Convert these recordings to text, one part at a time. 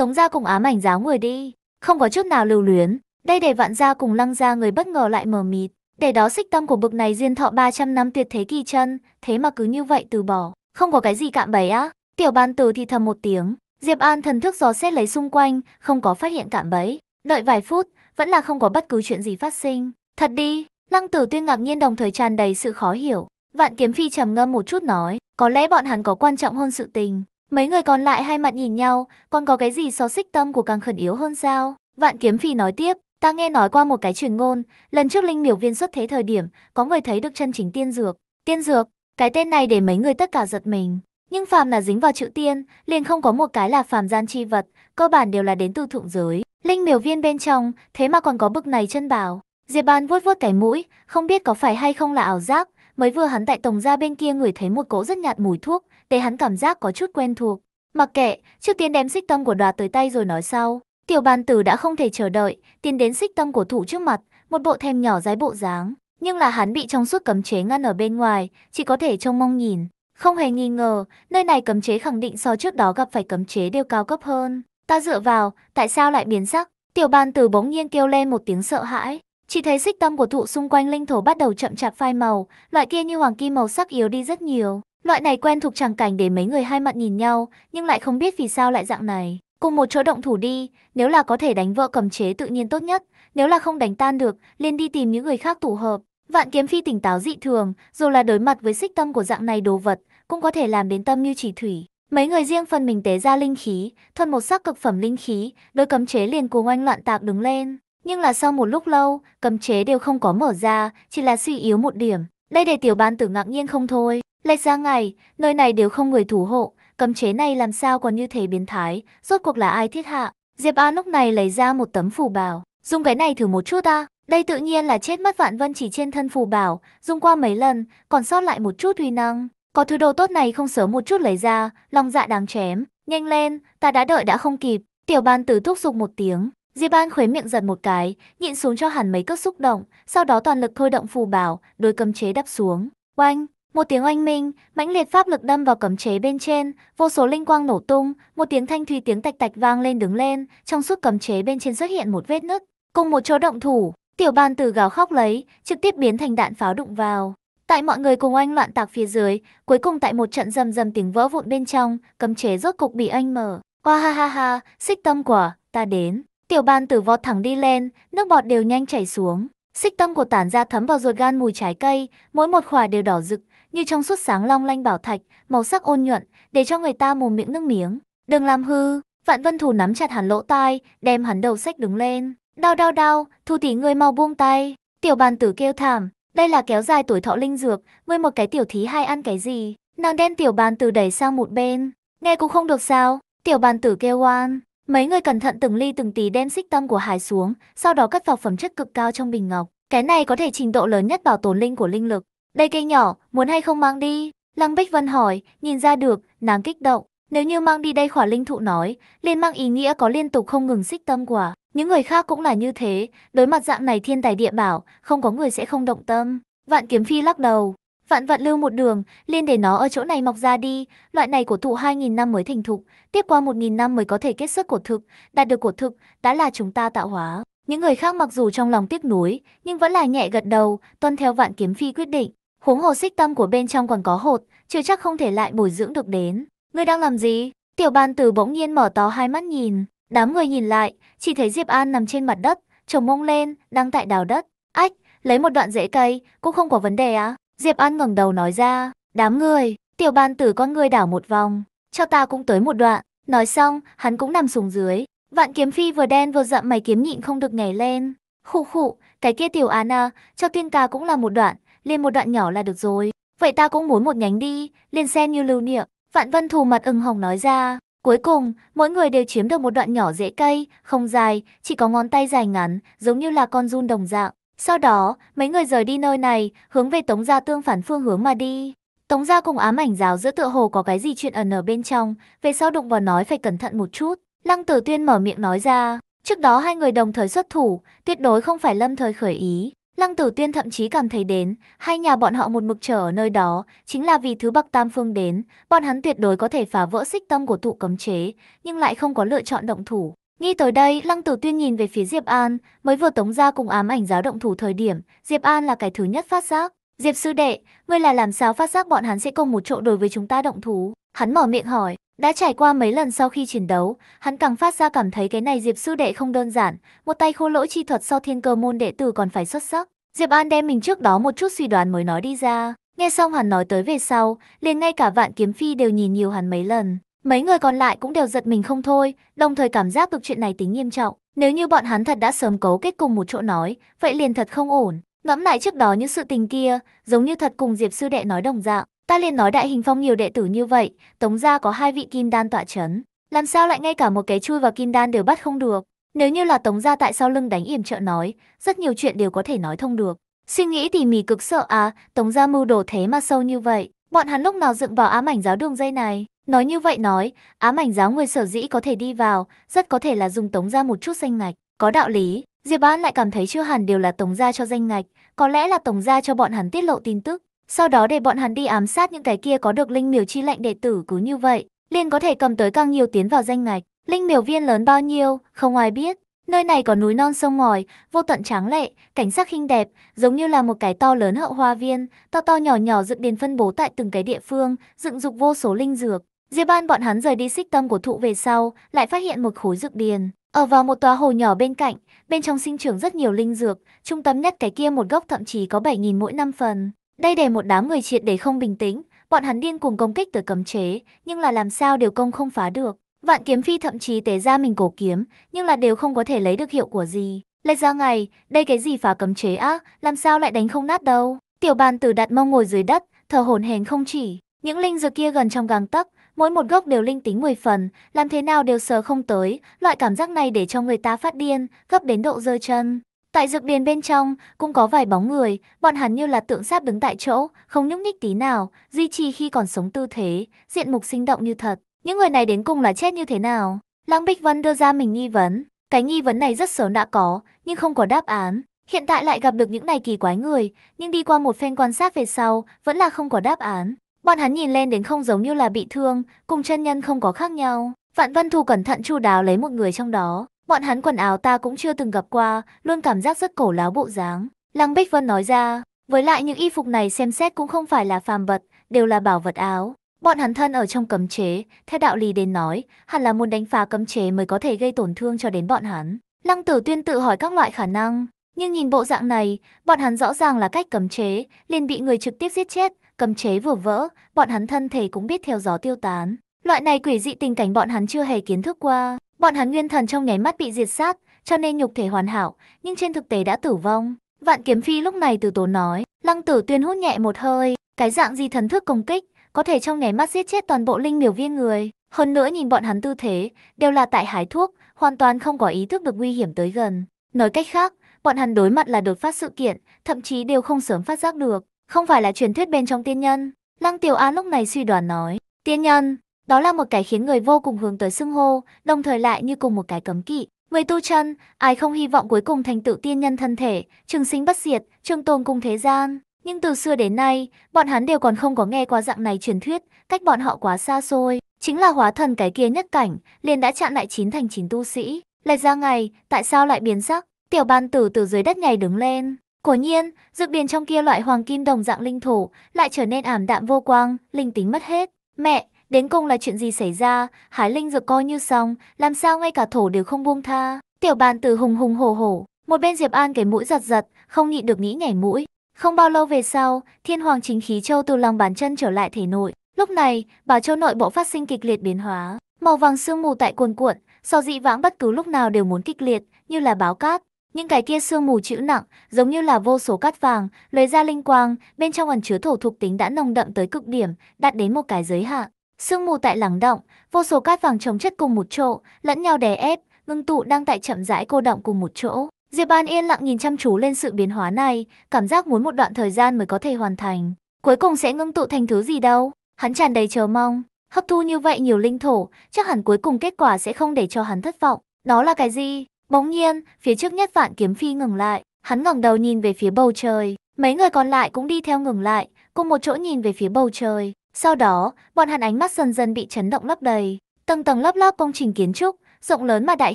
Tống gia cùng ám ảnh giáo người đi, không có chút nào lưu luyến. Đây để vạn gia cùng lăng gia người bất ngờ lại mờ mịt. Để đó xích tâm của bực này diên thọ 300 năm tuyệt thế kỳ chân, thế mà cứ như vậy từ bỏ. Không có cái gì cạm bẫy á. Tiểu ban từ thì thầm một tiếng. Diệp An thần thức dò xét lấy xung quanh, không có phát hiện cạm bẫy. Đợi vài phút, vẫn là không có bất cứ chuyện gì phát sinh. Thật đi, lăng tử tuyên ngạc nhiên đồng thời tràn đầy sự khó hiểu. Vạn kiếm phi trầm ngâm một chút nói, có lẽ bọn hắn có quan trọng hơn sự tình. Mấy người còn lại hai mặt nhìn nhau, còn có cái gì so xích tâm của càng khẩn yếu hơn sao? Vạn kiếm phi nói tiếp, ta nghe nói qua một cái truyền ngôn, lần trước linh miểu viên xuất thế thời điểm, có người thấy được chân chính tiên dược. Tiên dược, cái tên này để mấy người tất cả giật mình. Nhưng phàm là dính vào chữ tiên, liền không có một cái là phàm gian chi vật, cơ bản đều là đến từ thượng giới. Linh miểu viên bên trong, thế mà còn có bức này chân bảo. Diệp Ban vuốt vuốt cái mũi, không biết có phải hay không là ảo giác, mới vừa hắn tại tổng gia bên kia người thấy một cỗ rất nhạt mùi thuốc, để hắn cảm giác có chút quen thuộc. Mặc kệ, trước tiên đem xích tâm của đoạt tới tay rồi nói sau. Tiểu bàn tử đã không thể chờ đợi, tiến đến xích tâm của thủ trước mặt, một bộ thèm nhỏ dái bộ dáng. Nhưng là hắn bị trong suốt cấm chế ngăn ở bên ngoài, chỉ có thể trông mong nhìn. Không hề nghi ngờ, nơi này cấm chế khẳng định so trước đó gặp phải cấm chế đều cao cấp hơn. Ta dựa vào, tại sao lại biến sắc? Tiểu bàn tử bỗng nhiên kêu lên một tiếng sợ hãi. Chỉ thấy xích tâm của thụ xung quanh linh thổ bắt đầu chậm chạp phai màu, loại kia như hoàng kim màu sắc yếu đi rất nhiều. Loại này quen thuộc chẳng cảnh để mấy người hai mặt nhìn nhau, nhưng lại không biết vì sao lại dạng này. Cùng một chỗ động thủ đi, nếu là có thể đánh vợ cầm chế tự nhiên tốt nhất, nếu là không đánh tan được, liền đi tìm những người khác tụ hợp. Vạn kiếm phi tỉnh táo dị thường, dù là đối mặt với xích tâm của dạng này đồ vật, cũng có thể làm đến tâm như chỉ thủy. Mấy người riêng phần mình tế ra linh khí, thuần một sắc cực phẩm linh khí, đôi cấm chế liền cuồng oanh loạn tạp đứng lên. Nhưng là sau một lúc lâu, cấm chế đều không có mở ra, chỉ là suy yếu một điểm. Đây để tiểu ban tử ngạc nhiên không thôi. Lệch ra ngày, nơi này đều không người thủ hộ, cấm chế này làm sao còn như thế biến thái, rốt cuộc là ai thiết hạ. Diệp An lúc này lấy ra một tấm phù bảo, dùng cái này thử một chút ta. Đây tự nhiên là chết mất vạn vân chỉ trên thân phù bảo, dùng qua mấy lần, còn sót lại một chút huy năng. Có thứ đồ tốt này không sớm một chút lấy ra, lòng dạ đáng chém. Nhanh lên, ta đã đợi đã không kịp. Tiểu ban tử thúc giục một tiếng. Diệp An khuấy miệng giật một cái, nhịn xuống cho hẳn mấy cước xúc động, sau đó toàn lực thôi động phù bảo, đôi cầm chế đắp xuống. Oanh, một tiếng oanh minh, mãnh liệt pháp lực đâm vào cấm chế bên trên, vô số linh quang nổ tung, một tiếng thanh thủy tiếng tạch tạch vang lên đứng lên, trong suốt cấm chế bên trên xuất hiện một vết nứt, cùng một chỗ động thủ, tiểu bàn từ gào khóc lấy, trực tiếp biến thành đạn pháo đụng vào. Tại mọi người cùng oanh loạn tạc phía dưới, cuối cùng tại một trận rầm rầm tiếng vỡ vụn bên trong, cấm chế rốt cục bị anh mở. qua ha ha ha, xích tâm quả, ta đến. Tiểu bàn tử vọt thẳng đi lên, nước bọt đều nhanh chảy xuống. Xích tâm của tản ra thấm vào ruột gan mùi trái cây, mỗi một khỏa đều đỏ rực, như trong suốt sáng long lanh bảo thạch, màu sắc ôn nhuận, để cho người ta mồm miệng nước miếng. Đừng làm hư, Vạn Vân Thù nắm chặt hẳn lỗ tai, đem hắn đầu sách đứng lên. Đau đau đau, Thu tỷ người mau buông tay. Tiểu bàn tử kêu thảm, đây là kéo dài tuổi thọ linh dược, ngươi một cái tiểu thí hay ăn cái gì? Nàng đem tiểu bàn tử đẩy sang một bên, nghe cũng không được sao? Tiểu bàn tử kêu oan. Mấy người cẩn thận từng ly từng tí đem xích tâm của Hải xuống, sau đó cất vào phẩm chất cực cao trong bình ngọc. Cái này có thể trình độ lớn nhất bảo tồn linh của linh lực, đây cây nhỏ, muốn hay không mang đi? Lăng Bích Vân hỏi, nhìn ra được, nàng kích động. Nếu như mang đi đây khỏa linh thụ nói, liền mang ý nghĩa có liên tục không ngừng xích tâm quả. Những người khác cũng là như thế, đối mặt dạng này thiên tài địa bảo, không có người sẽ không động tâm. Vạn kiếm phi lắc đầu, vạn vạn lưu một đường, liền để nó ở chỗ này mọc ra đi, loại này của thụ 2.000 năm mới thành thục, tiếp qua 1.000 năm mới có thể kết xuất cổ thực, đạt được cổ thực, đã là chúng ta tạo hóa. Những người khác mặc dù trong lòng tiếc nuối, nhưng vẫn là nhẹ gật đầu, tuân theo vạn kiếm phi quyết định. Huống hồ xích tâm của bên trong còn có hột, chưa chắc không thể lại bồi dưỡng được đến. Ngươi đang làm gì? Tiểu bàn tử bỗng nhiên mở to hai mắt nhìn. Đám người nhìn lại, chỉ thấy Diệp An nằm trên mặt đất, chồng mông lên, đang tại đào đất. Ách, lấy một đoạn rễ cây, cũng không có vấn đề á. À? Diệp An ngẩng đầu nói ra, đám người, tiểu bàn tử con người đảo một vòng, cho ta cũng tới một đoạn. Nói xong, hắn cũng nằm xuống dưới. Vạn kiếm phi vừa đen vừa dặm mày kiếm nhịn không được nhảy lên. Khụ khụ, cái kia tiểu Anna, à, cho tiên ca cũng là một đoạn, lên một đoạn nhỏ là được rồi. Vậy ta cũng muốn một nhánh đi, liền xem như lưu niệm. Vạn Vân Thù mặt ưng hồng nói ra. Cuối cùng, mỗi người đều chiếm được một đoạn nhỏ dễ cây, không dài, chỉ có ngón tay dài ngắn, giống như là con run đồng dạng. Sau đó, mấy người rời đi nơi này, hướng về Tống Gia tương phản phương hướng mà đi. Tống Gia cùng ám ảnh giáo giữa tựa hồ có cái gì chuyện ẩn ở bên trong, về sau đụng vào nói phải cẩn thận một chút. Lăng Tử Tuyên mở miệng nói ra, trước đó hai người đồng thời xuất thủ, tuyệt đối không phải lâm thời khởi ý. Lăng Tử Tuyên thậm chí cảm thấy đến, hai nhà bọn họ một mực chờ ở nơi đó, chính là vì thứ Bắc Tam Phương đến, bọn hắn tuyệt đối có thể phá vỡ xích tâm của tụ cấm chế, nhưng lại không có lựa chọn động thủ. Nghĩ tới đây, Lăng Tử Tuyên nhìn về phía Diệp An, mới vừa tống ra cùng ám ảnh giáo động thủ thời điểm, Diệp An là cái thứ nhất phát giác. Diệp sư đệ, ngươi là làm sao phát giác bọn hắn sẽ cùng một chỗ đối với chúng ta động thủ? Hắn mở miệng hỏi, đã trải qua mấy lần sau khi chiến đấu, hắn càng phát ra cảm thấy cái này Diệp sư đệ không đơn giản, một tay khô lỗi chi thuật sau thiên cơ môn đệ tử còn phải xuất sắc. Diệp An đem mình trước đó một chút suy đoán mới nói đi ra, nghe xong hắn nói tới về sau, liền ngay cả vạn kiếm phi đều nhìn nhiều hắn mấy lần. Mấy người còn lại cũng đều giật mình không thôi, đồng thời cảm giác được chuyện này tính nghiêm trọng. Nếu như bọn hắn thật đã sớm cấu kết cùng một chỗ nói, vậy liền thật không ổn. Ngẫm lại trước đó những sự tình kia, giống như thật cùng Diệp sư đệ nói đồng dạng, Ta liền nói đại hình phong nhiều đệ tử như vậy, tống gia có hai vị kim đan tọa chấn. Làm sao lại ngay cả một cái chui vào kim đan đều bắt không được? Nếu như là tống gia tại sau lưng đánh yểm trợ nói, rất nhiều chuyện đều có thể nói thông được. Suy nghĩ tỉ mỉ cực sợ à, tống gia mưu đồ thế mà sâu như vậy. Bọn hắn lúc nào dựng vào ám ảnh giáo đường dây này? Nói như vậy nói, ám ảnh giáo người sở dĩ có thể đi vào, rất có thể là dùng tống gia một chút danh ngạch. Có đạo lý, Diệp An lại cảm thấy chưa hẳn đều là tống gia cho danh ngạch, có lẽ là tống gia cho bọn hắn tiết lộ tin tức, sau đó để bọn hắn đi ám sát những cái kia có được linh miều chi lệnh đệ tử cứ như vậy, liền có thể cầm tới càng nhiều tiến vào danh ngạch. Linh miều viên lớn bao nhiêu, không ai biết. Nơi này có núi non sông ngòi, vô tận tráng lệ, cảnh sắc xinh đẹp, giống như là một cái to lớn hậu hoa viên, to to nhỏ nhỏ dựng đền phân bố tại từng cái địa phương, dựng dục vô số linh dược. Diệp Ban bọn hắn rời đi xích tâm của thụ về sau, lại phát hiện một khối dược điền. Ở vào một tòa hồ nhỏ bên cạnh, bên trong sinh trưởng rất nhiều linh dược, trung tâm nhất cái kia một gốc thậm chí có 7.000 mỗi năm phần. Đây để một đám người triệt để không bình tĩnh, bọn hắn điên cuồng công kích tới cấm chế, nhưng là làm sao đều công không phá được. Vạn kiếm phi thậm chí tế ra mình cổ kiếm, nhưng là đều không có thể lấy được hiệu của gì. Lệch ra ngày, đây cái gì phá cấm chế á, làm sao lại đánh không nát đâu. Tiểu bàn tử đặt mông ngồi dưới đất, thở hồn hển không chỉ. Những linh dược kia gần trong gang tấc, mỗi một gốc đều linh tính 10 phần, làm thế nào đều sờ không tới, loại cảm giác này để cho người ta phát điên, gấp đến độ rơi chân. Tại dược điền bên trong, cũng có vài bóng người, bọn hắn như là tượng sáp đứng tại chỗ, không nhúc nhích tí nào, duy trì khi còn sống tư thế, diện mục sinh động như thật. Những người này đến cùng là chết như thế nào? Lăng Bích Vân đưa ra mình nghi vấn. Cái nghi vấn này rất sớm đã có, nhưng không có đáp án. Hiện tại lại gặp được những này kỳ quái người, nhưng đi qua một phen quan sát về sau, vẫn là không có đáp án. Bọn hắn nhìn lên đến không giống như là bị thương, cùng chân nhân không có khác nhau. Vạn Vân thu cẩn thận chu đáo lấy một người trong đó, Bọn hắn quần áo ta cũng chưa từng gặp qua, luôn cảm giác rất cổ láo bộ dáng. Lăng Bích Vân nói ra, với lại những y phục này xem xét cũng không phải là phàm vật, đều là bảo vật áo. Bọn hắn thân ở trong cấm chế, theo đạo lý đến nói, hẳn là muốn đánh phá cấm chế mới có thể gây tổn thương cho đến bọn hắn. Lăng Tử Tuyên tự hỏi các loại khả năng, nhưng nhìn bộ dạng này, bọn hắn rõ ràng là cách cấm chế, liền bị người trực tiếp giết chết, cấm chế vừa vỡ, bọn hắn thân thể cũng biết theo gió tiêu tán. Loại này quỷ dị tình cảnh bọn hắn chưa hề kiến thức qua. Bọn hắn nguyên thần trong nháy mắt bị diệt sát, cho nên nhục thể hoàn hảo, nhưng trên thực tế đã tử vong. Vạn kiếm phi lúc này từ tốn nói, lăng tử tuyên hút nhẹ một hơi, cái dạng gì thần thức công kích, có thể trong nháy mắt giết chết toàn bộ linh miểu viên người. Hơn nữa nhìn bọn hắn tư thế, đều là tại hái thuốc, hoàn toàn không có ý thức được nguy hiểm tới gần. Nói cách khác, bọn hắn đối mặt là đột phát sự kiện, thậm chí đều không sớm phát giác được, không phải là truyền thuyết bên trong tiên nhân. Lăng Tiểu An lúc này suy đoán nói, tiên nhân, đó là một cái khiến người vô cùng hướng tới xưng hô, đồng thời lại như cùng một cái cấm kỵ. Người tu chân, ai không hy vọng cuối cùng thành tựu tiên nhân thân thể, trường sinh bất diệt, trường tồn cùng thế gian. Nhưng từ xưa đến nay, bọn hắn đều còn không có nghe qua dạng này truyền thuyết, cách bọn họ quá xa xôi. Chính là hóa thần cái kia nhất cảnh, liền đã chặn lại chín thành chín tu sĩ. lại ra ngày, tại sao lại biến sắc? Tiểu ban tử từ dưới đất nhảy đứng lên. Quả nhiên, dược biển trong kia loại hoàng kim đồng dạng linh thổ lại trở nên ảm đạm vô quang, linh tính mất hết. Mẹ, Đến cùng là chuyện gì xảy ra, Hải Linh dược coi như xong, làm sao ngay cả thổ đều không buông tha. Tiểu bàn tử hùng hùng hổ hổ, một bên Diệp An cái mũi giật giật, không nhịn được nghĩ nhảy mũi. Không bao lâu về sau, thiên hoàng chính khí châu từ lòng bàn chân trở lại thể nội. Lúc này, bảo châu nội bộ phát sinh kịch liệt biến hóa. Màu vàng sương mù tại cuồn cuộn, so dị vãng bất cứ lúc nào đều muốn kịch liệt, như là báo cát. Những cái kia sương mù chữ nặng, giống như là vô số cát vàng, lấy ra linh quang, bên trong ẩn chứa thổ thuộc tính đã nồng đậm tới cực điểm, đạt đến một cái giới hạn. Sương mù tại lắng động, vô số cát vàng chồng chất cùng một chỗ, lẫn nhau đè ép, ngưng tụ đang tại chậm rãi cô động cùng một chỗ. Diệp An yên lặng nhìn chăm chú lên sự biến hóa này, cảm giác muốn một đoạn thời gian mới có thể hoàn thành. Cuối cùng sẽ ngưng tụ thành thứ gì đâu? Hắn tràn đầy chờ mong, hấp thu như vậy nhiều linh thổ, chắc hẳn cuối cùng kết quả sẽ không để cho hắn thất vọng. Đó là cái gì? Bỗng nhiên, phía trước nhất vạn kiếm phi ngừng lại, hắn ngẩng đầu nhìn về phía bầu trời, mấy người còn lại cũng đi theo ngừng lại, cùng một chỗ nhìn về phía bầu trời. Sau đó, bọn hắn ánh mắt dần dần bị chấn động lấp đầy. Tầng tầng lớp lớp công trình kiến trúc, rộng lớn mà đại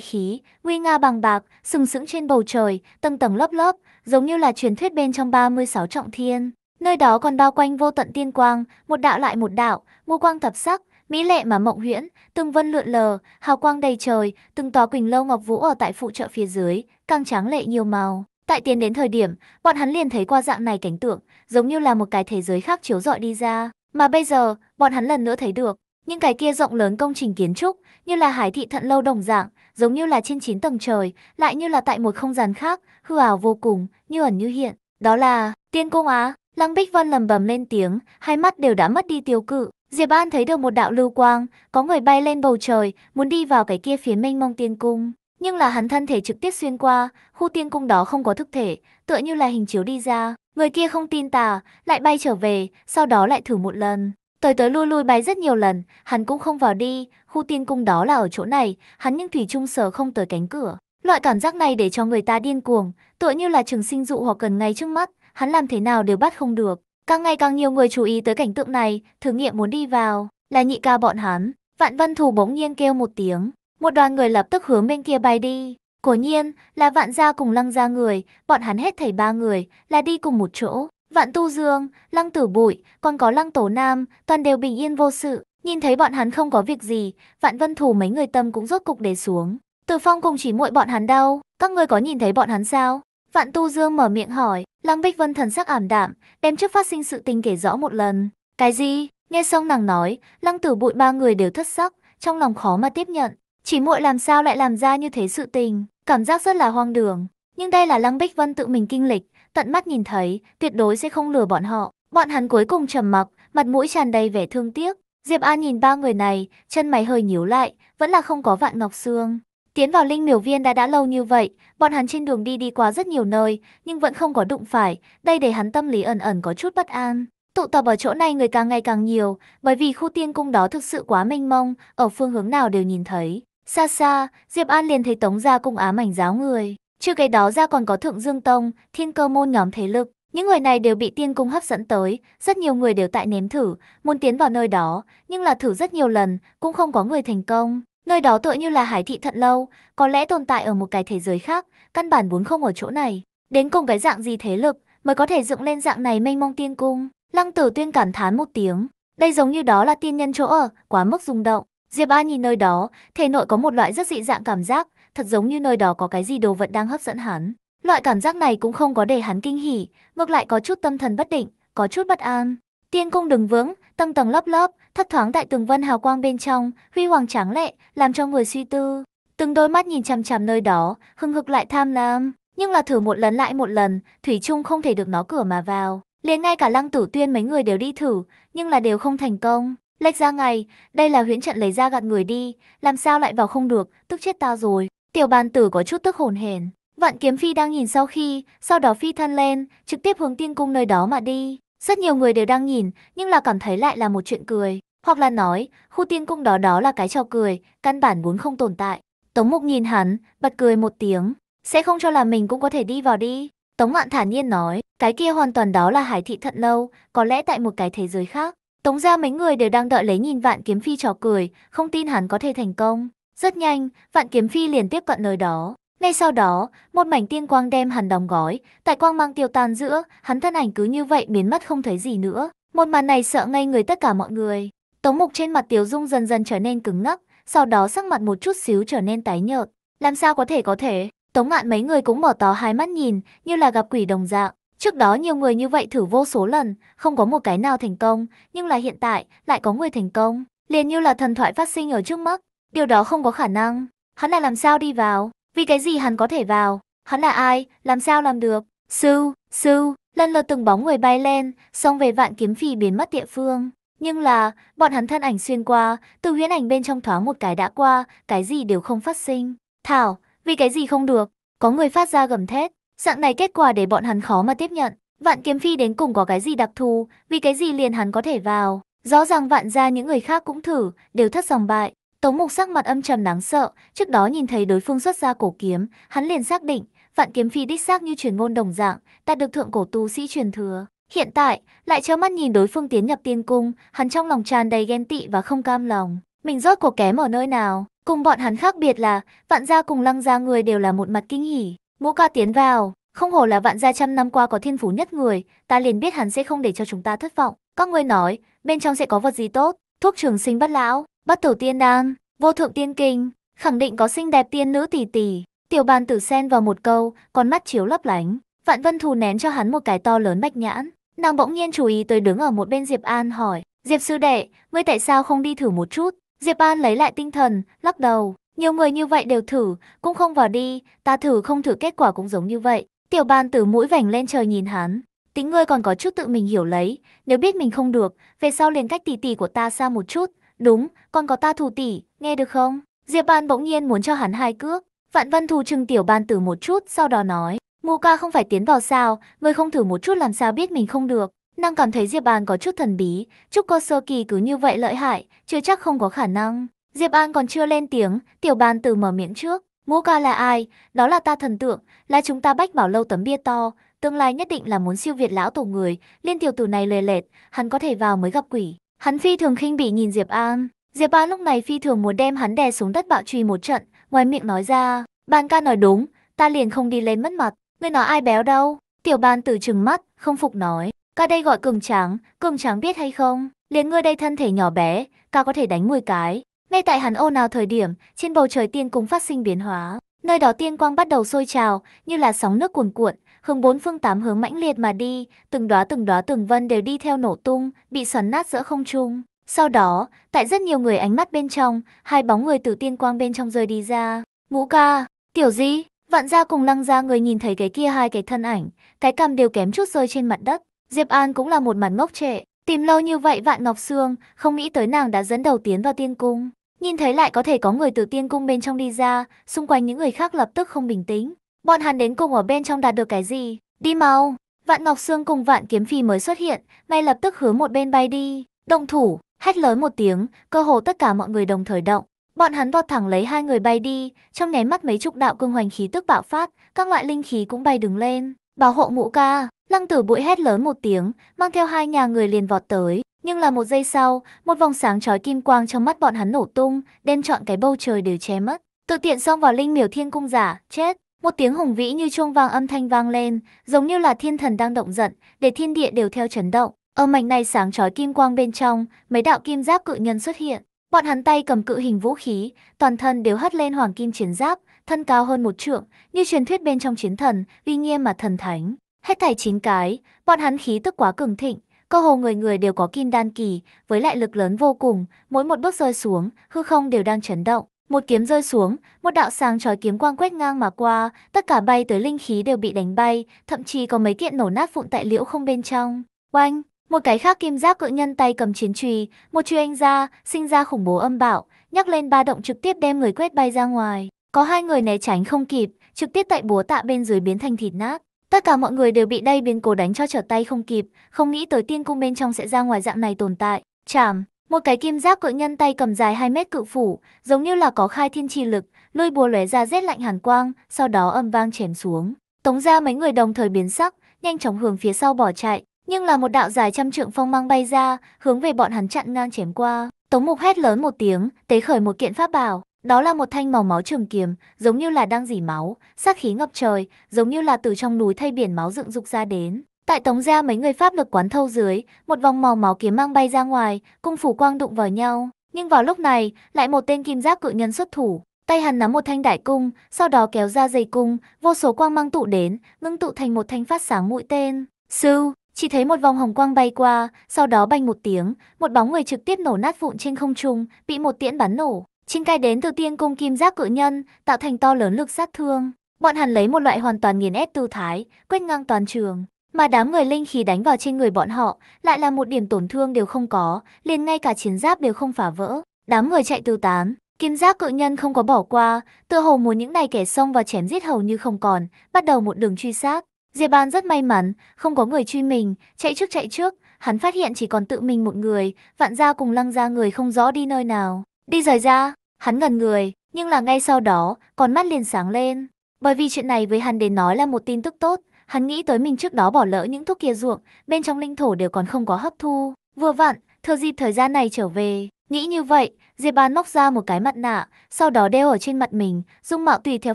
khí, nguy nga bằng bạc, sừng sững trên bầu trời, tầng tầng lớp lớp, giống như là truyền thuyết bên trong 36 trọng thiên. Nơi đó còn bao quanh vô tận tiên quang, một đạo lại một đạo, ngũ quang thập sắc, mỹ lệ mà mộng huyễn, từng vân lượn lờ, hào quang đầy trời, từng tòa quỳnh lâu ngọc vũ ở tại phụ trợ phía dưới, càng tráng lệ nhiều màu. Tại tiến đến thời điểm, bọn hắn liền thấy qua dạng này cảnh tượng, giống như là một cái thế giới khác chiếu rọi đi ra. Mà bây giờ, bọn hắn lần nữa thấy được, những cái kia rộng lớn công trình kiến trúc, như là hải thị thận lâu đồng dạng, giống như là trên chín tầng trời, lại như là tại một không gian khác, hư ảo vô cùng, như ẩn như hiện. Đó là, tiên cung á, Lăng Bích Vân lầm bầm lên tiếng, hai mắt đều đã mất đi tiêu cự. Diệp An thấy được một đạo lưu quang, có người bay lên bầu trời, muốn đi vào cái kia phía mênh mông tiên cung. Nhưng là hắn thân thể trực tiếp xuyên qua, khu tiên cung đó không có thực thể, tựa như là hình chiếu đi ra, Người kia không tin ta, lại bay trở về, sau đó lại thử một lần. Tới tới lui lui bay rất nhiều lần, hắn cũng không vào đi, khu tiên cung đó là ở chỗ này, hắn nhưng thủy chung sở không tới cánh cửa. Loại cảm giác này để cho người ta điên cuồng, tựa như là trường sinh dụ hoặc cần ngay trước mắt, hắn làm thế nào đều bắt không được. Càng ngày càng nhiều người chú ý tới cảnh tượng này, thử nghiệm muốn đi vào, là nhị ca bọn hắn. Vạn Vân Thù bỗng nhiên kêu một tiếng, một đoàn người lập tức hướng bên kia bay đi cổ nhiên, là vạn gia cùng lăng gia người, bọn hắn hết thảy ba người, là đi cùng một chỗ. Vạn tu dương, lăng tử bụi, còn có lăng tổ nam, toàn đều bình yên vô sự. Nhìn thấy bọn hắn không có việc gì, vạn vân thủ mấy người tâm cũng rốt cục để xuống. từ phong cùng chỉ muội bọn hắn đau, các ngươi có nhìn thấy bọn hắn sao? Vạn tu dương mở miệng hỏi, lăng bích vân thần sắc ảm đạm, đem trước phát sinh sự tình kể rõ một lần. Cái gì? Nghe xong nàng nói, lăng tử bụi ba người đều thất sắc, trong lòng khó mà tiếp nhận. Chỉ muội làm sao lại làm ra như thế sự tình. Cảm giác rất là hoang đường, nhưng đây là Lăng Bích Vân tự mình kinh lịch, tận mắt nhìn thấy, tuyệt đối sẽ không lừa bọn họ. Bọn hắn cuối cùng trầm mặc, mặt mũi tràn đầy vẻ thương tiếc. Diệp An nhìn ba người này, chân mày hơi nhíu lại, vẫn là không có vạn ngọc xương. Tiến vào linh miểu viên đã đã lâu như vậy, bọn hắn trên đường đi đi qua rất nhiều nơi, nhưng vẫn không có đụng phải, đây để hắn tâm lý ẩn ẩn có chút bất an. Tụ tập ở chỗ này người càng ngày càng nhiều, bởi vì khu tiên cung đó thực sự quá mênh mông, ở phương hướng nào đều nhìn thấy. Xa xa, Diệp An liền thấy Tống Gia cung ám ảnh giáo người. Chưa cái đó ra còn có Thượng Dương Tông, Thiên Cơ Môn nhóm thế lực. Những người này đều bị tiên cung hấp dẫn tới, rất nhiều người đều tại nếm thử, muốn tiến vào nơi đó, nhưng là thử rất nhiều lần, cũng không có người thành công. Nơi đó tựa như là hải thị thận lâu, có lẽ tồn tại ở một cái thế giới khác, căn bản vốn không ở chỗ này. Đến cùng cái dạng gì thế lực mới có thể dựng lên dạng này mênh mông tiên cung. Lăng tử tuyên cảm thán một tiếng, đây giống như đó là tiên nhân chỗ ở, quá mức rung động. Diệp An nhìn nơi đó, thể nội có một loại rất dị dạng cảm giác, thật giống như nơi đó có cái gì đồ vật đang hấp dẫn hắn. Loại cảm giác này cũng không có để hắn kinh hỉ, ngược lại có chút tâm thần bất định, có chút bất an. Tiên cung đừng vững, tầng tầng lớp lớp, thất thoáng tại tường vân hào quang bên trong, huy hoàng tráng lệ, làm cho người suy tư. Từng đôi mắt nhìn chằm chằm nơi đó, hưng hực lại tham lam, nhưng là thử một lần lại một lần, thủy chung không thể được nó cửa mà vào. Liền ngay cả Lăng Tử Tuyên mấy người đều đi thử, nhưng là đều không thành công. Lệch ra ngày, đây là huyễn trận lấy ra gạt người đi, làm sao lại vào không được, tức chết tao rồi. Tiểu bàn tử có chút tức hồn hển. Vạn kiếm phi đang nhìn sau khi, sau đó phi thân lên, trực tiếp hướng tiên cung nơi đó mà đi. Rất nhiều người đều đang nhìn, nhưng là cảm thấy lại là một chuyện cười. Hoặc là nói, khu tiên cung đó đó là cái trò cười, căn bản muốn không tồn tại. Tống mục nhìn hắn, bật cười một tiếng. Sẽ không cho là mình cũng có thể đi vào đi. Tống Ngạn thản nhiên nói, cái kia hoàn toàn đó là hải thị thận lâu, có lẽ tại một cái thế giới khác, Tống ra mấy người đều đang đợi lấy nhìn Vạn Kiếm Phi trò cười, không tin hắn có thể thành công. Rất nhanh, Vạn Kiếm Phi liền tiếp cận nơi đó. Ngay sau đó, một mảnh tiên quang đem hắn đóng gói, tại quang mang tiêu tan giữa, hắn thân ảnh cứ như vậy biến mất không thấy gì nữa. Một màn này sợ ngây người tất cả mọi người. Tống mục trên mặt Tiếu Dung dần dần trở nên cứng ngắc, sau đó sắc mặt một chút xíu trở nên tái nhợt. Làm sao có thể có thể? Tống ngạn mấy người cũng mở to hai mắt nhìn, như là gặp quỷ đồng dạng. Trước đó nhiều người như vậy thử vô số lần, không có một cái nào thành công, nhưng là hiện tại lại có người thành công, liền như là thần thoại phát sinh ở trước mắt, điều đó không có khả năng. Hắn là làm sao đi vào, vì cái gì hắn có thể vào, hắn là ai, làm sao làm được. Sư, sư, lần lượt từng bóng người bay lên, xong về vạn kiếm phi biến mất địa phương. Nhưng là, bọn hắn thân ảnh xuyên qua, từ huyễn ảnh bên trong thoáng một cái đã qua, cái gì đều không phát sinh. Thảo, vì cái gì không được, có người phát ra gầm thét, Dạng này kết quả để bọn hắn khó mà tiếp nhận. Vạn kiếm phi đến cùng có cái gì đặc thù, vì cái gì liền hắn có thể vào. Rõ ràng vạn ra những người khác cũng thử, đều thất dòng bại. Tống mục sắc mặt âm trầm đáng sợ, trước đó nhìn thấy đối phương xuất ra cổ kiếm, hắn liền xác định, vạn kiếm phi đích xác như truyền ngôn đồng dạng, ta được thượng cổ tu sĩ truyền thừa. Hiện tại, lại cho mắt nhìn đối phương tiến nhập tiên cung, hắn trong lòng tràn đầy ghen tị và không cam lòng. Mình rốt cuộc kém ở nơi nào? Cùng bọn hắn khác biệt là, vạn gia cùng lăng gia người đều là một mặt kinh hỉ, Ngũ ca tiến vào, không hổ là vạn gia trăm năm qua có thiên phú nhất người, ta liền biết hắn sẽ không để cho chúng ta thất vọng. Các ngươi nói, bên trong sẽ có vật gì tốt? Thuốc trường sinh bất lão, bắt tổ tiên đan, vô thượng tiên kinh, khẳng định có xinh đẹp tiên nữ tỷ tỷ. Tiểu bàn tử xen vào một câu, con mắt chiếu lấp lánh. Vạn vân thù nén cho hắn một cái to lớn bạch nhãn. Nàng bỗng nhiên chú ý tới đứng ở một bên Diệp An hỏi, Diệp sư đệ, ngươi tại sao không đi thử một chút? Diệp An lấy lại tinh thần, lắc đầu, nhiều người như vậy đều thử, cũng không vào đi, ta thử không thử kết quả cũng giống như vậy. Tiểu bàn từ mũi vảnh lên trời nhìn hắn. Tính ngươi còn có chút tự mình hiểu lấy, nếu biết mình không được, về sau liền cách tỷ tỷ của ta xa một chút. Đúng, còn có ta thù tỷ, nghe được không? Diệp bàn bỗng nhiên muốn cho hắn hai cước. Vạn Vân Thù trừng tiểu bàn tử một chút, sau đó nói. Ngô ca không phải tiến vào sao, ngươi không thử một chút làm sao biết mình không được. Năng cảm thấy Diệp Bàn có chút thần bí, chúc cơ sơ kỳ cứ như vậy lợi hại, chưa chắc không có khả năng. Diệp An còn chưa lên tiếng, tiểu bàn từ mở miệng trước. Ngũ ca là ai? Đó là ta thần tượng, là chúng ta bách bảo lâu tấm bia to. Tương lai nhất định là muốn siêu việt lão tổ người. Liên tiểu tử này lề lệt, hắn có thể vào mới gặp quỷ. Hắn phi thường khinh bị nhìn Diệp An. Diệp An lúc này phi thường muốn đem hắn đè xuống đất bạo truy một trận. Ngoài miệng nói ra, bàn ca nói đúng, ta liền không đi lên mất mặt. Ngươi nói ai béo đâu? Tiểu bàn tử trừng mắt, không phục nói. Ca đây gọi cường tráng, cường tráng biết hay không? Liền ngươi đây thân thể nhỏ bé, ca có thể đánh 10 cái. Ngay tại hắn ô nào thời điểm, trên bầu trời tiên cung phát sinh biến hóa, nơi đó tiên quang bắt đầu sôi trào, như là sóng nước cuồn cuộn, hướng bốn phương tám hướng mãnh liệt mà đi, từng đóa từng đóa từng vân đều đi theo nổ tung, bị xoắn nát giữa không trung. Sau đó, tại rất nhiều người ánh mắt bên trong, hai bóng người từ tiên quang bên trong rơi đi ra. Ngũ ca, tiểu di, vạn gia cùng lăng ra người nhìn thấy cái kia hai cái thân ảnh, cái cằm đều kém chút rơi trên mặt đất. Diệp An cũng là một mặt ngốc trệ, Tìm lâu như vậy Vạn Ngọc xương không nghĩ tới nàng đã dẫn đầu tiến vào tiên cung. Nhìn thấy lại có thể có người từ tiên cung bên trong đi ra, xung quanh những người khác lập tức không bình tĩnh. Bọn hắn đến cùng ở bên trong đạt được cái gì? Đi mau! Vạn Ngọc xương cùng Vạn Kiếm Phi mới xuất hiện, ngay lập tức hướng một bên bay đi. Động thủ, hét lớn một tiếng, cơ hồ tất cả mọi người đồng thời động. Bọn hắn vọt thẳng lấy hai người bay đi, trong nháy mắt mấy chục đạo cương hoành khí tức bạo phát, các loại linh khí cũng bay đứng lên. Bảo hộ mũ ca, lăng tử bụi hét lớn một tiếng, mang theo hai nhà người liền vọt tới. Nhưng là một giây sau, một vòng sáng chói kim quang trong mắt bọn hắn nổ tung, đem trọn cái bầu trời đều che mất. Tự tiện xông vào linh miểu thiên cung giả, chết. Một tiếng hùng vĩ như chuông vang âm thanh vang lên, giống như là thiên thần đang động giận, để thiên địa đều theo chấn động. Ở mảnh này sáng chói kim quang bên trong, mấy đạo kim giáp cự nhân xuất hiện. Bọn hắn tay cầm cự hình vũ khí, toàn thân đều hất lên hoàng kim chiến giáp, thân cao hơn một trượng, như truyền thuyết bên trong chiến thần, uy nghiêm mà thần thánh. Hết thảy chín cái, bọn hắn khí tức quá cường thịnh, cơ hồ người người đều có kim đan kỳ, với lại lực lớn vô cùng, mỗi một bước rơi xuống, hư không đều đang chấn động. Một kiếm rơi xuống, một đạo sáng chói kiếm quang quét ngang mà qua, tất cả bay tới linh khí đều bị đánh bay, thậm chí có mấy kiện nổ nát vụn tại liễu không bên trong. Oanh! Một cái khác kim giác cự nhân tay cầm chiến trùy, một truy anh ra, sinh ra khủng bố âm bạo, nhắc lên ba động trực tiếp đem người quét bay ra ngoài. Có hai người né tránh không kịp, trực tiếp tại búa tạ bên dưới biến thành thịt nát. Tất cả mọi người đều bị đây biến cố đánh cho trở tay không kịp, không nghĩ tới tiên cung bên trong sẽ ra ngoài dạng này tồn tại. chàm một cái kim giác cự nhân tay cầm dài 2 mét cự phủ, giống như là có khai thiên trì lực, lôi búa lóe ra rét lạnh hàn quang, sau đó âm vang chém xuống. Tống ra mấy người đồng thời biến sắc, nhanh chóng hướng phía sau bỏ chạy, nhưng là một đạo dài trăm trượng phong mang bay ra, hướng về bọn hắn chặn ngang chém qua. Tống mục hét lớn một tiếng, tế khởi một kiện pháp bảo. Đó là một thanh màu máu trường kiếm, giống như là đang dỉ máu, sát khí ngập trời, giống như là từ trong núi thay biển máu dựng dục ra đến. Tại tống gia mấy người pháp lực quán thâu dưới, một vòng màu máu kiếm mang bay ra ngoài, cung phủ quang đụng vào nhau. Nhưng vào lúc này, lại một tên kim giác cự nhân xuất thủ. Tay hắn nắm một thanh đại cung, sau đó kéo ra dây cung, vô số quang mang tụ đến, ngưng tụ thành một thanh phát sáng mũi tên. Sư, chỉ thấy một vòng hồng quang bay qua, sau đó banh một tiếng, một bóng người trực tiếp nổ nát vụn trên không trung, bị một tiễn bắn nổ. Chinh cai đến từ tiên cung kim giác cự nhân, tạo thành to lớn lực sát thương. Bọn hắn lấy một loại hoàn toàn nghiền ép tư thái, quét ngang toàn trường. Mà đám người linh khí đánh vào trên người bọn họ, lại là một điểm tổn thương đều không có, liền ngay cả chiến giáp đều không phá vỡ. Đám người chạy tư tán, kim giác cự nhân không có bỏ qua, tựa hồ muốn những này kẻ xông và chém giết hầu như không còn, bắt đầu một đường truy sát. Diệp Ban rất may mắn, không có người truy mình, chạy trước chạy trước, hắn phát hiện chỉ còn tự mình một người, vạn gia cùng lăng ra người không rõ đi nơi nào. Đi rời ra, hắn ngần người, nhưng là ngay sau đó, con mắt liền sáng lên. Bởi vì chuyện này với hắn đến nói là một tin tức tốt, hắn nghĩ tới mình trước đó bỏ lỡ những thuốc kia ruộng, bên trong linh thổ đều còn không có hấp thu. Vừa vặn, thừa dịp thời gian này trở về, nghĩ như vậy, Diệp Bàn móc ra một cái mặt nạ, sau đó đeo ở trên mặt mình, dung mạo tùy theo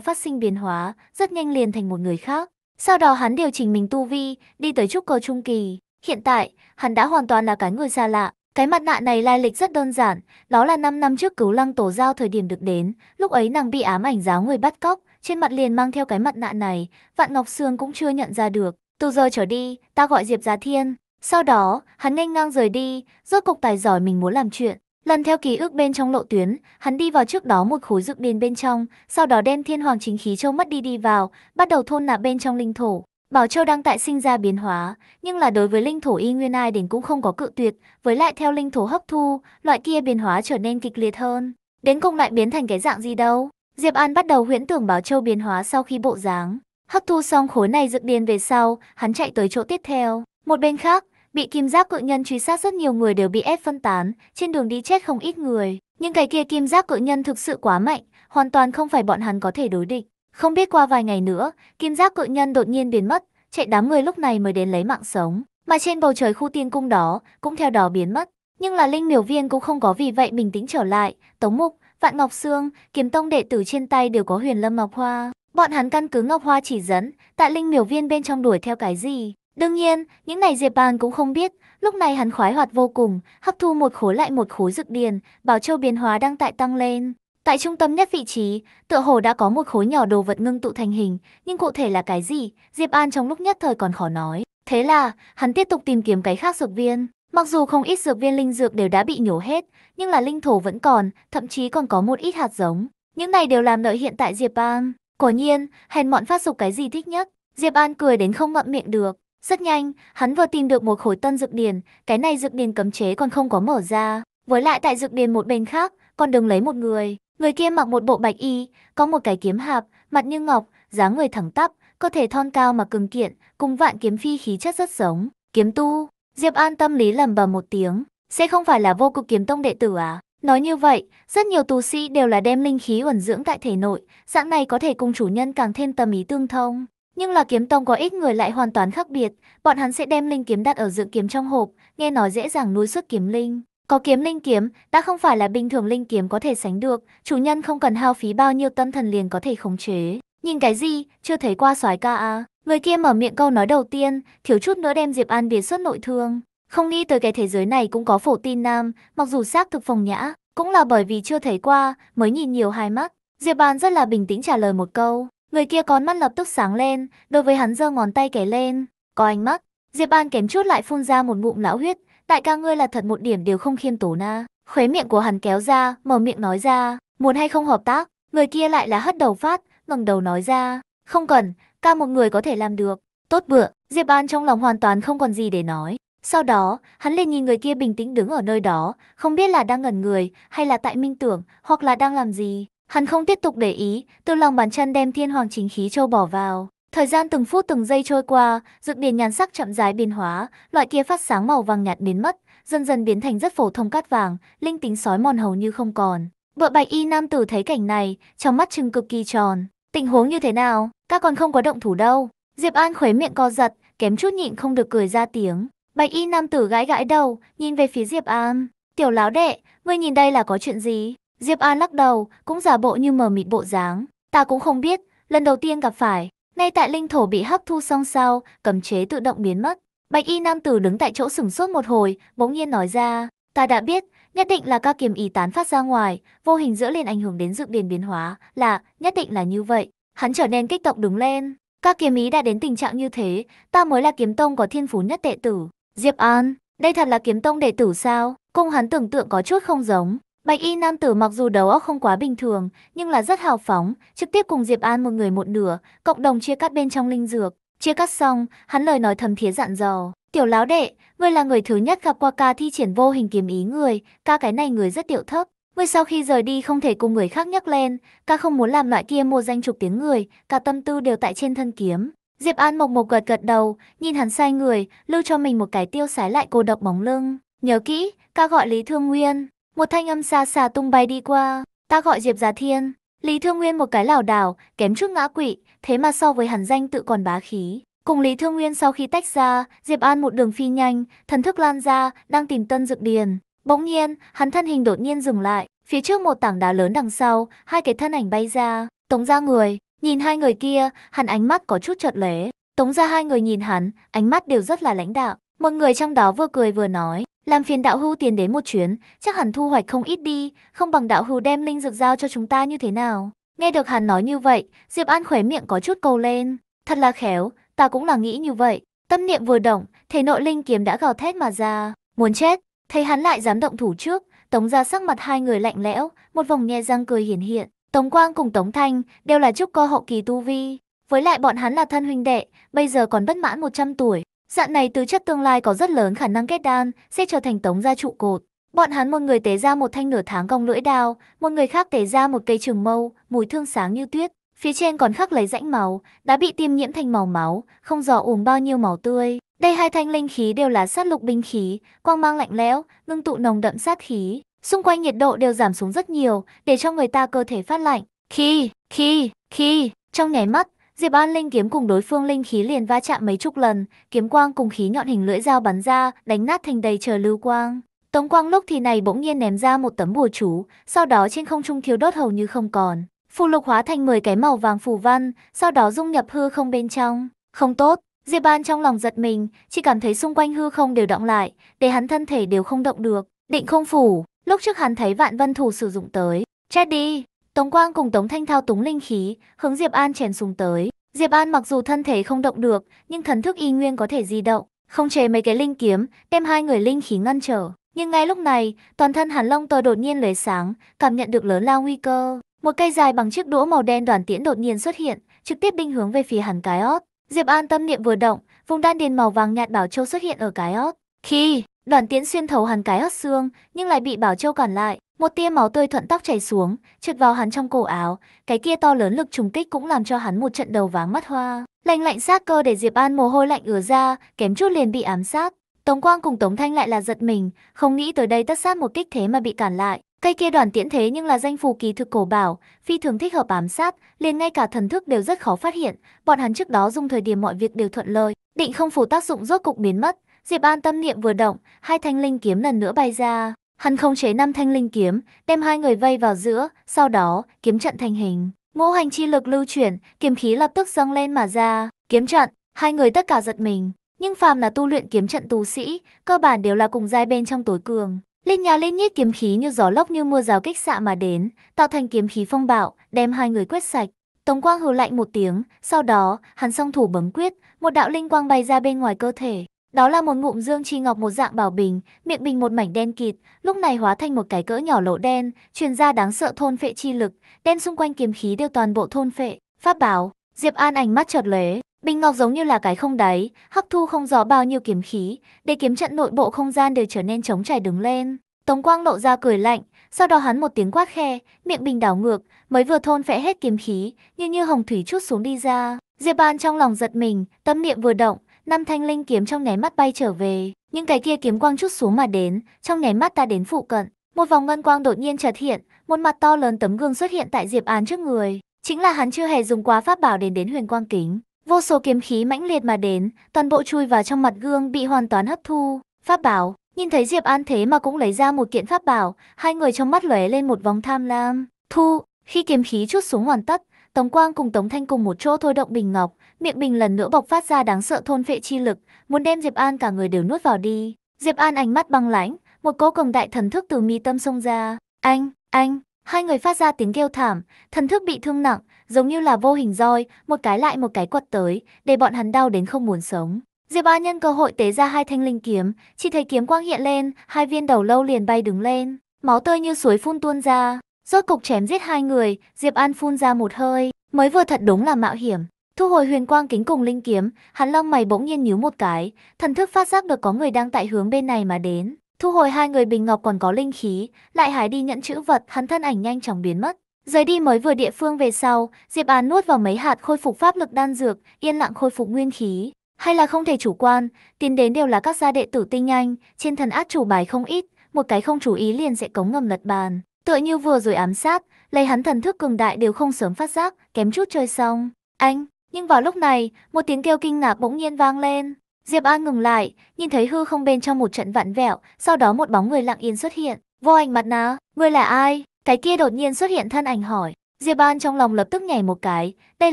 phát sinh biến hóa, rất nhanh liền thành một người khác. Sau đó hắn điều chỉnh mình tu vi, đi tới trúc cơ trung kỳ. Hiện tại, hắn đã hoàn toàn là cái người xa lạ, cái mặt nạ này lai lịch rất đơn giản, đó là 5 năm trước cứu lăng tổ giao thời điểm được đến, lúc ấy nàng bị ám ảnh giáo người bắt cóc, trên mặt liền mang theo cái mặt nạ này, Vạn Ngọc Sương cũng chưa nhận ra được. Từ giờ trở đi, ta gọi Diệp Giá Thiên. Sau đó, hắn nhanh ngang rời đi, rốt cục tài giỏi mình muốn làm chuyện. Lần theo ký ức bên trong lộ tuyến, hắn đi vào trước đó một khối dược điền bên trong, sau đó đem thiên hoàng chính khí châu mất đi đi vào, bắt đầu thôn nạp bên trong linh thổ. Bảo Châu đang tại sinh ra biến hóa, nhưng là đối với linh thổ y nguyên ai đỉnh cũng không có cự tuyệt, với lại theo linh thổ hấp thu, loại kia biến hóa trở nên kịch liệt hơn. Đến cùng lại biến thành cái dạng gì đâu? Diệp An bắt đầu huyễn tưởng Bảo Châu biến hóa sau khi bộ dáng. Hấp thu xong khối này dự điên về sau, hắn chạy tới chỗ tiếp theo. Một bên khác, bị kim giác cự nhân truy sát rất nhiều người đều bị ép phân tán, trên đường đi chết không ít người. Nhưng cái kia kim giác cự nhân thực sự quá mạnh, hoàn toàn không phải bọn hắn có thể đối địch. Không biết qua vài ngày nữa, kim giác cự nhân đột nhiên biến mất, chạy đám người lúc này mới đến lấy mạng sống. Mà trên bầu trời khu tiên cung đó, cũng theo đó biến mất. Nhưng là linh miểu viên cũng không có vì vậy bình tĩnh trở lại. Tống Mục, Vạn Ngọc Sương, kiếm tông đệ tử trên tay đều có huyền lâm Ngọc Hoa. Bọn hắn căn cứ Ngọc Hoa chỉ dẫn, tại linh miểu viên bên trong đuổi theo cái gì. Đương nhiên, những này Diệp Bàn cũng không biết, lúc này hắn khoái hoạt vô cùng, hấp thu một khối lại một khối rực điền, bảo châu biến hóa đang tại tăng lên. Tại trung tâm nhất vị trí, tựa hồ đã có một khối nhỏ đồ vật ngưng tụ thành hình, nhưng cụ thể là cái gì, Diệp An trong lúc nhất thời còn khó nói. Thế là, hắn tiếp tục tìm kiếm cái khác dược viên. Mặc dù không ít dược viên linh dược đều đã bị nhổ hết, nhưng là linh thổ vẫn còn, thậm chí còn có một ít hạt giống. Những này đều làm lợi hiện tại Diệp An. Quả nhiên, hèn mọn phát dục cái gì thích nhất. Diệp An cười đến không ngậm miệng được. Rất nhanh, hắn vừa tìm được một khối tân dược điền, cái này dược điền cấm chế còn không có mở ra. Với lại tại dược điền một bên khác, còn đừng lấy một người. Người kia mặc một bộ bạch y, có một cái kiếm hạp, mặt như ngọc, dáng người thẳng tắp, cơ thể thon cao mà cường kiện, cùng vạn kiếm phi khí chất rất giống. Kiếm tu, Diệp An tâm lý lầm bầm một tiếng, sẽ không phải là vô cực kiếm tông đệ tử à? Nói như vậy, rất nhiều tu sĩ đều là đem linh khí ẩn dưỡng tại thể nội, dạng này có thể cùng chủ nhân càng thêm tâm ý tương thông. Nhưng là kiếm tông có ít người lại hoàn toàn khác biệt, bọn hắn sẽ đem linh kiếm đặt ở dưỡng kiếm trong hộp, nghe nói dễ dàng nuôi xuất kiếm linh. Có kiếm linh kiếm, đã không phải là bình thường linh kiếm có thể sánh được, chủ nhân không cần hao phí bao nhiêu tâm thần liền có thể khống chế. Nhìn cái gì, chưa thấy qua soái ca à. Người kia mở miệng câu nói đầu tiên, thiếu chút nữa đem Diệp An biến xuất nội thương. Không nghĩ tới cái thế giới này cũng có phổ tin nam, mặc dù xác thực phòng nhã, cũng là bởi vì chưa thấy qua, mới nhìn nhiều hai mắt. Diệp An rất là bình tĩnh trả lời một câu. Người kia con mắt lập tức sáng lên, đối với hắn giơ ngón tay kẻ lên. Có ánh mắt, Diệp An kém chút lại phun ra một ngụm lão huyết, đại ca ngươi là thật một điểm đều không khiêm tốn na. À? Khóe miệng của hắn kéo ra, mở miệng nói ra, muốn hay không hợp tác, người kia lại là hất đầu phát, ngẩng đầu nói ra, không cần, ca một người có thể làm được. Tốt bựa, Diệp An trong lòng hoàn toàn không còn gì để nói. Sau đó, hắn liền nhìn người kia bình tĩnh đứng ở nơi đó, không biết là đang ngẩn người, hay là tại minh tưởng, hoặc là đang làm gì. Hắn không tiếp tục để ý, từ lòng bàn chân đem thiên hoàng chính khí châu bỏ vào, Thời gian từng phút từng giây trôi qua, dược điền nhàn sắc chậm rãi biến hóa, loại kia phát sáng màu vàng nhạt biến mất, dần dần biến thành rất phổ thông cát vàng, linh tính sói mòn hầu như không còn. bợ bạch y nam tử thấy cảnh này, trong mắt trừng cực kỳ tròn. Tình huống như thế nào, các còn không có động thủ đâu. Diệp An khuấy miệng co giật, kém chút nhịn không được cười ra tiếng. Bạch y nam tử gãi gãi đầu, nhìn về phía Diệp An. Tiểu láo đệ, ngươi nhìn đây là có chuyện gì? Diệp An lắc đầu, cũng giả bộ như mờ mịt bộ dáng. Ta cũng không biết, lần đầu tiên gặp phải, ngay tại linh thổ bị hấp thu xong sau, cấm chế tự động biến mất. Bạch y nam tử đứng tại chỗ sửng sốt một hồi, bỗng nhiên nói ra, ta đã biết, nhất định là ca kiềm ý tán phát ra ngoài, vô hình giữa liền ảnh hưởng đến dự điền biến hóa, là, nhất định là như vậy. Hắn trở nên kích động đứng lên, ca kiếm ý đã đến tình trạng như thế, ta mới là kiếm tông có thiên phú nhất đệ tử. Diệp An, đây thật là kiếm tông đệ tử sao? Cung hắn tưởng tượng có chút không giống, Bạch y nam tử mặc dù đầu óc không quá bình thường, nhưng là rất hào phóng, trực tiếp cùng Diệp An một người một nửa, cộng đồng chia cắt bên trong linh dược. Chia cắt xong, hắn lời nói thầm thía dặn dò. Tiểu láo đệ, ngươi là người thứ nhất gặp qua ca thi triển vô hình kiếm ý người, ca cái này người rất điệu thấp. Ngươi sau khi rời đi không thể cùng người khác nhắc lên, ca không muốn làm loại kia mua danh trục tiếng người, cả tâm tư đều tại trên thân kiếm. Diệp An mộc mộc gật gật đầu, nhìn hắn sai người, lưu cho mình một cái tiêu sái lại cô độc bóng lưng. Nhớ kỹ, ca gọi Lý Thương Nguyên. Một thanh âm xa xa tung bay đi qua, ta gọi Diệp Giá Thiên. Lý Thương Nguyên một cái lảo đảo, kém trước ngã quỵ, thế mà so với hắn danh tự còn bá khí. Cùng Lý Thương Nguyên sau khi tách ra, Diệp An một đường phi nhanh, thần thức lan ra, đang tìm tân dược điền. Bỗng nhiên, hắn thân hình đột nhiên dừng lại, phía trước một tảng đá lớn đằng sau, hai cái thân ảnh bay ra, tống ra người, nhìn hai người kia, hắn ánh mắt có chút chợt lé. Tống ra hai người nhìn hắn, ánh mắt đều rất là lãnh đạo, một người trong đó vừa cười vừa nói, làm phiền đạo hưu tiền đến một chuyến, chắc hẳn thu hoạch không ít đi, không bằng đạo hưu đem linh dược giao cho chúng ta như thế nào. Nghe được hắn nói như vậy, Diệp An khóe miệng có chút cầu lên. Thật là khéo, ta cũng là nghĩ như vậy. Tâm niệm vừa động, thể nội linh kiếm đã gào thét mà ra. Muốn chết, thấy hắn lại dám động thủ trước, tống ra sắc mặt hai người lạnh lẽo, một vòng nhe răng cười hiển hiện. Tống Quang cùng Tống Thanh đều là trúc co hậu kỳ tu vi. Với lại bọn hắn là thân huynh đệ, bây giờ còn bất mãn 100 tuổi, Dạng này tứ chất tương lai có rất lớn khả năng kết đan, sẽ trở thành tống gia trụ cột. Bọn hắn một người tế ra một thanh nửa tháng cong lưỡi đao, một người khác tế ra một cây trường mâu, mùi thương sáng như tuyết. Phía trên còn khắc lấy rãnh máu, đã bị tiêm nhiễm thành màu máu, không dò uống bao nhiêu máu tươi. Đây hai thanh linh khí đều là sát lục binh khí, quang mang lạnh lẽo, ngưng tụ nồng đậm sát khí. Xung quanh nhiệt độ đều giảm xuống rất nhiều, để cho người ta cơ thể phát lạnh. Khi, khi, khi, trong nháy mắt, Diệp An linh kiếm cùng đối phương linh khí liền va chạm mấy chục lần, kiếm quang cùng khí nhọn hình lưỡi dao bắn ra, đánh nát thành đầy trời lưu quang. Tống Quang lúc thì này bỗng nhiên ném ra một tấm bùa chú, sau đó trên không trung thiếu đốt hầu như không còn. Phù lục hóa thành 10 cái màu vàng phù văn, sau đó dung nhập hư không bên trong. Không tốt, Diệp An trong lòng giật mình, chỉ cảm thấy xung quanh hư không đều động lại, để hắn thân thể đều không động được. Định không phủ, lúc trước hắn thấy vạn vân thủ sử dụng tới. Chết đi, Tống Quang cùng Tống Thanh thao túng linh khí, hướng Diệp An chèn xuống tới. Diệp An mặc dù thân thể không động được, nhưng thần thức y nguyên có thể di động, không chế mấy cái linh kiếm, đem hai người linh khí ngăn trở. Nhưng ngay lúc này, toàn thân Hàn Long Tờ đột nhiên lóe sáng, cảm nhận được lớn lao nguy cơ. Một cây dài bằng chiếc đũa màu đen đoàn tiễn đột nhiên xuất hiện, trực tiếp binh hướng về phía hàn cái ót. Diệp An tâm niệm vừa động, vùng đan điền màu vàng nhạt bảo châu xuất hiện ở cái ót. Khi đoàn tiễn xuyên thấu hàn cái ót xương, nhưng lại bị bảo châu cản lại, một tia máu tươi thuận tóc chảy xuống, trượt vào hắn trong cổ áo, cái kia to lớn lực trùng kích cũng làm cho hắn một trận đầu váng mắt hoa. Lạnh lạnh sát cơ để Diệp An mồ hôi lạnh ứa ra, kém chút liền bị ám sát. Tống Quang cùng Tống Thanh lại là giật mình, không nghĩ tới đây tất sát một kích thế mà bị cản lại. Cây kia đoàn tiễn thế nhưng là danh phù kỳ thực cổ bảo, phi thường thích hợp ám sát, liền ngay cả thần thức đều rất khó phát hiện, bọn hắn trước đó dùng thời điểm mọi việc đều thuận lợi, định không phủ tác dụng rốt cục biến mất. Diệp An tâm niệm vừa động, hai thanh linh kiếm lần nữa bay ra. Hắn không chế năm thanh linh kiếm, đem hai người vây vào giữa, sau đó, kiếm trận thành hình. Ngũ hành chi lực lưu chuyển, kiếm khí lập tức dâng lên mà ra, kiếm trận, hai người tất cả giật mình. Nhưng phàm là tu luyện kiếm trận tu sĩ, cơ bản đều là cùng giai bên trong tối cường. Linh nhà lên nhít kiếm khí như gió lốc như mưa rào kích xạ mà đến, tạo thành kiếm khí phong bạo, đem hai người quét sạch. Tống Quang hừ lạnh một tiếng, sau đó, hắn song thủ bấm quyết, một đạo linh quang bay ra bên ngoài cơ thể, đó là một ngụm dương chi ngọc một dạng bảo bình, miệng bình một mảnh đen kịt, lúc này hóa thành một cái cỡ nhỏ lỗ đen, truyền ra đáng sợ thôn phệ chi lực, đen xung quanh kiếm khí đều toàn bộ thôn phệ. Pháp bảo, Diệp An ánh mắt chợt lóe, bình ngọc giống như là cái không đáy, hấp thu không rõ bao nhiêu kiếm khí, để kiếm trận nội bộ không gian đều trở nên trống trải đứng lên. Tống Quang lộ ra cười lạnh, sau đó hắn một tiếng quát khe, miệng bình đảo ngược, mới vừa thôn phệ hết kiếm khí, như như hồng thủy chút xuống đi ra. Diệp An trong lòng giật mình, tâm niệm vừa động, năm thanh linh kiếm trong nháy mắt bay trở về, những cái kia kiếm quang chút xuống mà đến, trong nháy mắt ta đến phụ cận. Một vòng ngân quang đột nhiên chợt hiện, một mặt to lớn tấm gương xuất hiện tại Diệp Án trước người, chính là hắn chưa hề dùng quá pháp bảo đến đến huyền quang kính. Vô số kiếm khí mãnh liệt mà đến, toàn bộ chui vào trong mặt gương bị hoàn toàn hấp thu. Pháp bảo, nhìn thấy Diệp An thế mà cũng lấy ra một kiện pháp bảo, hai người trong mắt lóe lên một vòng tham lam. Thu, khi kiếm khí chút xuống hoàn tất, Tống Quang cùng Tống Thanh cùng một chỗ thôi động bình ngọc, miệng mình lần nữa bộc phát ra đáng sợ thôn phệ chi lực, muốn đem Diệp An cả người đều nuốt vào đi. Diệp An ánh mắt băng lãnh, một cỗ cường đại thần thức từ mi tâm xông ra. Anh, anh, hai người phát ra tiếng kêu thảm, thần thức bị thương nặng, giống như là vô hình roi, một cái lại một cái quật tới, để bọn hắn đau đến không muốn sống. Diệp An nhân cơ hội tế ra hai thanh linh kiếm, chỉ thấy kiếm quang hiện lên, hai viên đầu lâu liền bay đứng lên, máu tươi như suối phun tuôn ra. Rốt cục chém giết hai người, Diệp An phun ra một hơi, mới vừa thật đúng là mạo hiểm. Thu hồi huyền quang kính cùng linh kiếm, hắn long mày bỗng nhiên nhíu một cái, thần thức phát giác được có người đang tại hướng bên này mà đến. Thu hồi hai người bình ngọc còn có linh khí, lại hái đi nhận chữ vật, hắn thân ảnh nhanh chóng biến mất. Rời đi mới vừa địa phương về sau, Diệp Án nuốt vào mấy hạt khôi phục pháp lực đan dược, yên lặng khôi phục nguyên khí. Hay là không thể chủ quan, tiến đến đều là các gia đệ tử tinh anh, trên thần át chủ bài không ít, một cái không chú ý liền sẽ cống ngầm lật bàn. Tựa như vừa rồi ám sát, lấy hắn thần thức cường đại đều không sớm phát giác, kém chút chơi xong. Anh, nhưng vào lúc này, một tiếng kêu kinh ngạc bỗng nhiên vang lên. Diệp An ngừng lại, nhìn thấy hư không bên trong một trận vặn vẹo, sau đó một bóng người lặng yên xuất hiện. Vô ảnh mặt ná người là ai? Cái kia đột nhiên xuất hiện thân ảnh hỏi. Diệp An trong lòng lập tức nhảy một cái, đây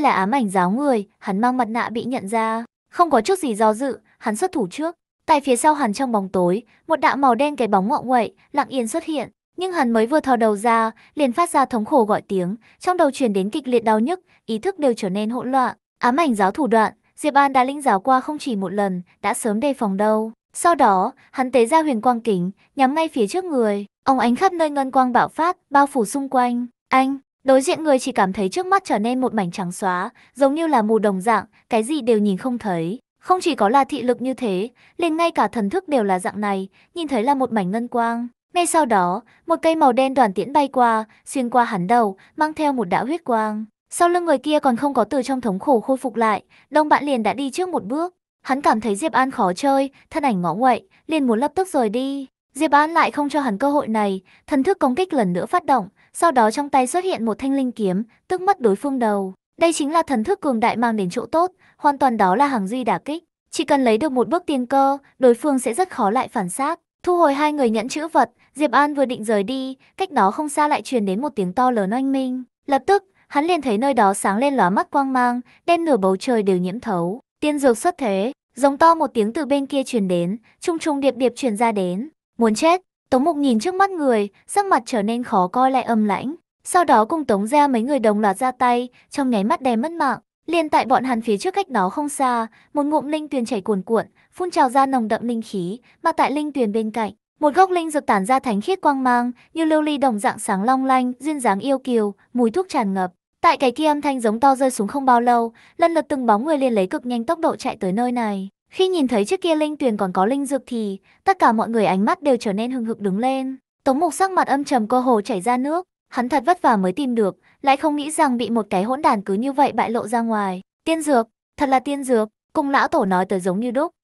là ám ảnh giáo người, hắn mang mặt nạ bị nhận ra. Không có chút gì do dự, hắn xuất thủ trước. Tại phía sau hắn trong bóng tối, một đạo màu đen cái bóng ngọ nguậy, lặng yên xuất hiện. Nhưng hắn mới vừa thò đầu ra, liền phát ra thống khổ gọi tiếng, trong đầu truyền đến kịch liệt đau nhức, ý thức đều trở nên hỗn loạn. Ám ảnh giáo thủ đoạn, Diệp An đã lĩnh giáo qua không chỉ một lần, đã sớm đề phòng đâu. Sau đó, hắn tế ra huyền quang kính, nhắm ngay phía trước người. Ông ánh khắp nơi ngân quang bạo phát, bao phủ xung quanh. Anh, đối diện người chỉ cảm thấy trước mắt trở nên một mảnh trắng xóa, giống như là mù đồng dạng, cái gì đều nhìn không thấy. Không chỉ có là thị lực như thế, liền ngay cả thần thức đều là dạng này, nhìn thấy là một mảnh ngân quang. Ngay sau đó, một cây màu đen đoàn tiễn bay qua, xuyên qua hắn đầu, mang theo một đạo huyết quang. Sau lưng người kia còn không có từ trong thống khổ khôi phục lại, Đông Bạn liền đã đi trước một bước. Hắn cảm thấy Diệp An khó chơi, thân ảnh ngõ nguậy, liền muốn lập tức rời đi. Diệp An lại không cho hắn cơ hội này, thần thức công kích lần nữa phát động, sau đó trong tay xuất hiện một thanh linh kiếm, tức mất đối phương đầu. Đây chính là thần thức cường đại mang đến chỗ tốt, hoàn toàn đó là hàng duy đả kích. Chỉ cần lấy được một bước tiên cơ, đối phương sẽ rất khó lại phản xác. Thu hồi hai người nhẫn chữ vật, Diệp An vừa định rời đi, cách đó không xa lại truyền đến một tiếng to lớn oanh minh. Lập tức, hắn liền thấy nơi đó sáng lên lóa mắt quang mang, đem nửa bầu trời đều nhiễm thấu. Tiên dược xuất thế, giống to một tiếng từ bên kia truyền đến, trung trung điệp điệp truyền ra đến. Muốn chết, Tống Mục nhìn trước mắt người, sắc mặt trở nên khó coi lại âm lãnh. Sau đó cùng Tống ra mấy người đồng loạt ra tay, trong nháy mắt đè mất mạng. liền tại bọn hắn phía trước cách đó không xa, một ngụm linh tuyền chảy cuồn cuộn, phun trào ra nồng đậm linh khí, mà tại linh tuyền bên cạnh, một gốc linh dược tản ra thánh khiết quang mang, như lưu ly đồng dạng sáng long lanh, duyên dáng yêu kiều, mùi thuốc tràn ngập. Tại cái kia âm thanh giống to rơi xuống không bao lâu, lần lượt từng bóng người liền lấy cực nhanh tốc độ chạy tới nơi này. Khi nhìn thấy trước kia linh tuyền còn có linh dược thì, tất cả mọi người ánh mắt đều trở nên hưng hực đứng lên. Tống mục sắc mặt âm trầm cơ hồ chảy ra nước, hắn thật vất vả mới tìm được, lại không nghĩ rằng bị một cái hỗn đàn cứ như vậy bại lộ ra ngoài. Tiên dược, thật là tiên dược, cùng lão tổ nói tới giống như đúc.